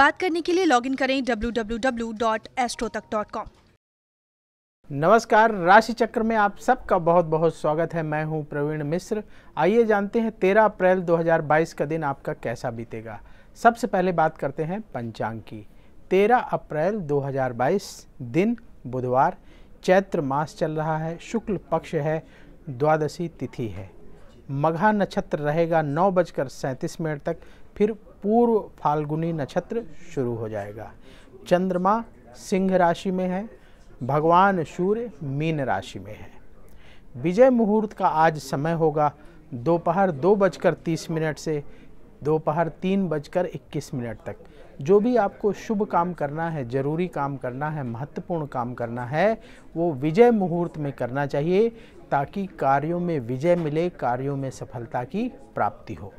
बात करने के लिए लॉगिन करें www.astrotak.com नमस्कार राशि चक्र में आप सबका बहुत बहुत स्वागत है मैं हूं प्रवीण मिश्र आइए जानते हैं 13 अप्रैल 2022 का दिन आपका कैसा बीतेगा सबसे पहले बात करते हैं पंचांग की 13 अप्रैल 2022 दिन बुधवार चैत्र मास चल रहा है शुक्ल पक्ष है द्वादशी तिथि है मघा नक्षत्र रहेगा नौ बजकर सैंतीस मिनट तक फिर पूर्व फाल्गुनी नक्षत्र शुरू हो जाएगा चंद्रमा सिंह राशि में है भगवान सूर्य मीन राशि में है विजय मुहूर्त का आज समय होगा दोपहर दो, दो बजकर तीस मिनट से दोपहर तीन बजकर इक्कीस मिनट तक जो भी आपको शुभ काम करना है ज़रूरी काम करना है महत्वपूर्ण काम करना है वो विजय मुहूर्त में करना चाहिए ताकि कार्यों में विजय मिले कार्यों में सफलता की प्राप्ति हो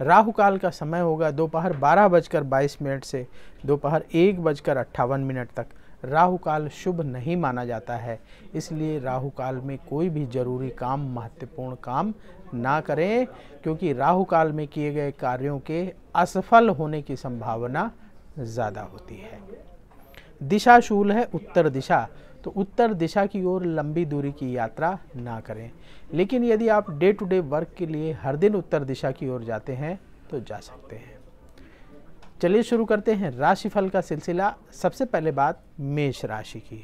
राहु काल का समय होगा दोपहर बारह बजकर बाईस मिनट से दोपहर एक बजकर अट्ठावन मिनट तक राहु काल शुभ नहीं माना जाता है इसलिए राहु काल में कोई भी जरूरी काम महत्वपूर्ण काम ना करें क्योंकि राहु काल में किए गए कार्यों के असफल होने की संभावना ज़्यादा होती है दिशा शूल है उत्तर दिशा तो उत्तर दिशा की ओर लंबी दूरी की यात्रा ना करें लेकिन यदि आप डे टू डे वर्क के लिए हर दिन उत्तर दिशा की ओर जाते हैं तो जा सकते हैं चलिए शुरू करते हैं राशिफल का सिलसिला सबसे पहले बात मेष राशि की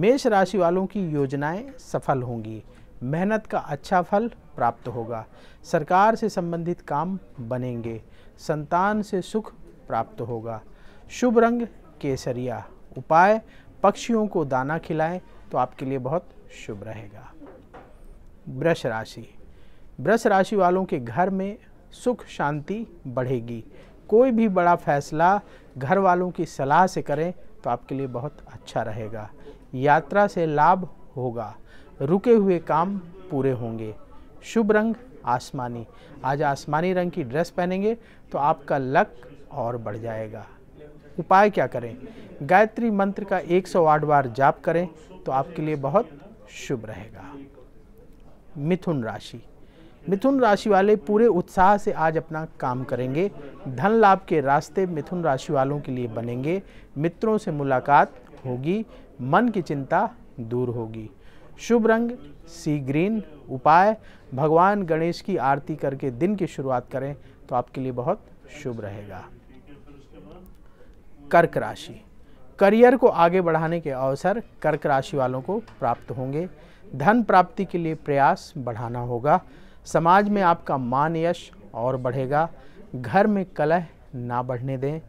मेष राशि वालों की योजनाएं सफल होंगी मेहनत का अच्छा फल प्राप्त होगा सरकार से संबंधित काम बनेंगे संतान से सुख प्राप्त होगा शुभ रंग केसरिया उपाय पक्षियों को दाना खिलाएं तो आपके लिए बहुत शुभ रहेगा वृष राशि वृष राशि वालों के घर में सुख शांति बढ़ेगी कोई भी बड़ा फैसला घर वालों की सलाह से करें तो आपके लिए बहुत अच्छा रहेगा यात्रा से लाभ होगा रुके हुए काम पूरे होंगे शुभ रंग आसमानी आज आसमानी रंग की ड्रेस पहनेंगे तो आपका लक और बढ़ जाएगा उपाय क्या करें गायत्री मंत्र का 108 बार जाप करें तो आपके लिए बहुत शुभ रहेगा मिथुन राशि मिथुन राशि वाले पूरे उत्साह से आज अपना काम करेंगे धन लाभ के रास्ते मिथुन राशि वालों के लिए बनेंगे मित्रों से मुलाकात होगी मन की चिंता दूर होगी शुभ रंग सी ग्रीन उपाय भगवान गणेश की आरती करके दिन की शुरुआत करें तो आपके लिए बहुत शुभ रहेगा कर्क राशि करियर को आगे बढ़ाने के अवसर कर्क राशि वालों को प्राप्त होंगे धन प्राप्ति के लिए प्रयास बढ़ाना होगा समाज में आपका मान यश और बढ़ेगा घर में कलह ना बढ़ने दें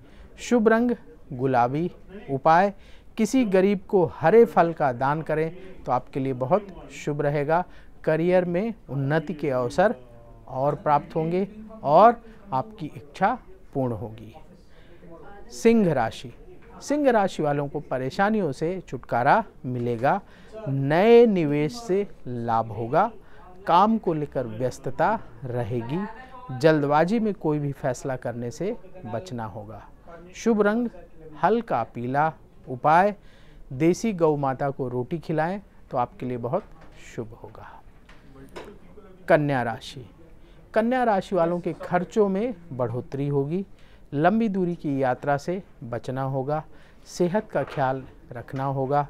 शुभ रंग गुलाबी उपाय किसी गरीब को हरे फल का दान करें तो आपके लिए बहुत शुभ रहेगा करियर में उन्नति के अवसर और प्राप्त होंगे और आपकी इच्छा पूर्ण होगी सिंह राशि सिंह राशि वालों को परेशानियों से छुटकारा मिलेगा नए निवेश से लाभ होगा काम को लेकर व्यस्तता रहेगी जल्दबाजी में कोई भी फैसला करने से बचना होगा शुभ रंग हल्का पीला उपाय देसी गौ माता को रोटी खिलाएं तो आपके लिए बहुत शुभ होगा कन्या राशि कन्या राशि वालों के खर्चों में बढ़ोतरी होगी लंबी दूरी की यात्रा से बचना होगा सेहत का ख्याल रखना होगा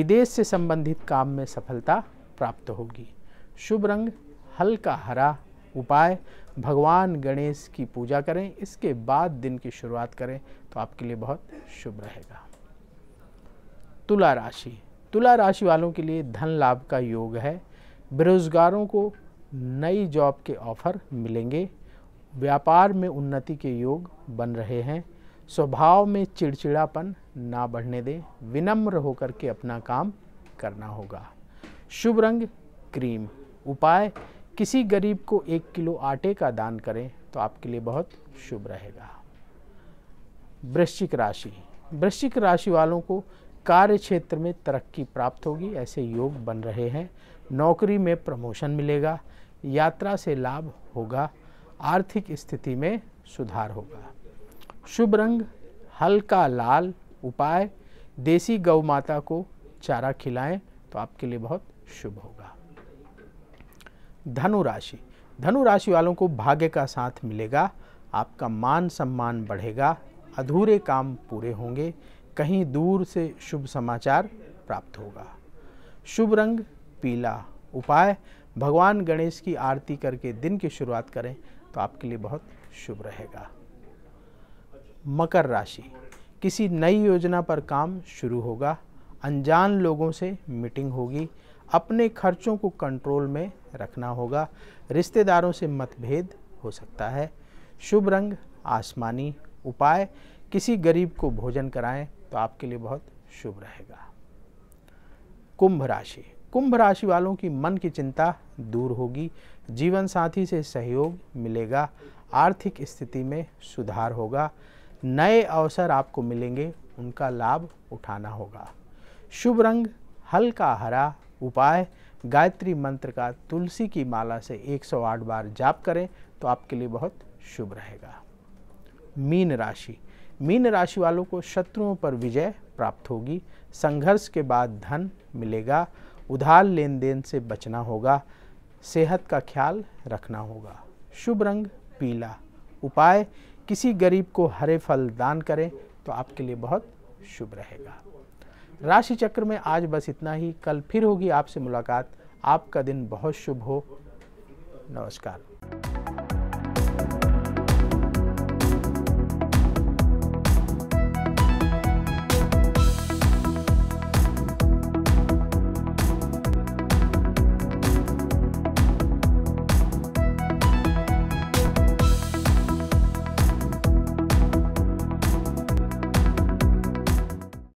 विदेश से संबंधित काम में सफलता प्राप्त होगी शुभ रंग हल्का हरा उपाय भगवान गणेश की पूजा करें इसके बाद दिन की शुरुआत करें तो आपके लिए बहुत शुभ रहेगा तुला राशि तुला राशि वालों के लिए धन लाभ का योग है बेरोजगारों को नई जॉब के ऑफर मिलेंगे व्यापार में उन्नति के योग बन रहे हैं स्वभाव में चिड़चिड़ापन ना बढ़ने दें विनम्र होकर के अपना काम करना होगा शुभ रंग क्रीम उपाय किसी गरीब को एक किलो आटे का दान करें तो आपके लिए बहुत शुभ रहेगा वृश्चिक राशि वृश्चिक राशि वालों को कार्य क्षेत्र में तरक्की प्राप्त होगी ऐसे योग बन रहे हैं नौकरी में प्रमोशन मिलेगा यात्रा से लाभ होगा आर्थिक स्थिति में सुधार होगा शुभ रंग हल्का लाल उपाय देसी गौ माता को चारा खिलाएं तो आपके लिए बहुत शुभ होगा धनु राशि धनु राशि वालों को भाग्य का साथ मिलेगा आपका मान सम्मान बढ़ेगा अधूरे काम पूरे होंगे कहीं दूर से शुभ समाचार प्राप्त होगा शुभ रंग पीला उपाय भगवान गणेश की आरती करके दिन की शुरुआत करें तो आपके लिए बहुत शुभ रहेगा मकर राशि किसी नई योजना पर काम शुरू होगा अनजान लोगों से मीटिंग होगी अपने खर्चों को कंट्रोल में रखना होगा रिश्तेदारों से मतभेद हो सकता है शुभ रंग आसमानी उपाय किसी गरीब को भोजन कराएं तो आपके लिए बहुत शुभ रहेगा कुंभ राशि कुंभ राशि वालों की मन की चिंता दूर होगी जीवन साथी से सहयोग मिलेगा आर्थिक स्थिति में सुधार होगा नए अवसर आपको मिलेंगे उनका लाभ उठाना होगा शुभ रंग हल्का हरा उपाय गायत्री मंत्र का तुलसी की माला से 108 बार जाप करें तो आपके लिए बहुत शुभ रहेगा मीन राशि मीन राशि वालों को शत्रुओं पर विजय प्राप्त होगी संघर्ष के बाद धन मिलेगा उधार लेन देन से बचना होगा सेहत का ख्याल रखना होगा शुभ रंग पीला उपाय किसी गरीब को हरे फल दान करें तो आपके लिए बहुत शुभ रहेगा राशि चक्र में आज बस इतना ही कल फिर होगी आपसे मुलाकात आपका दिन बहुत शुभ हो नमस्कार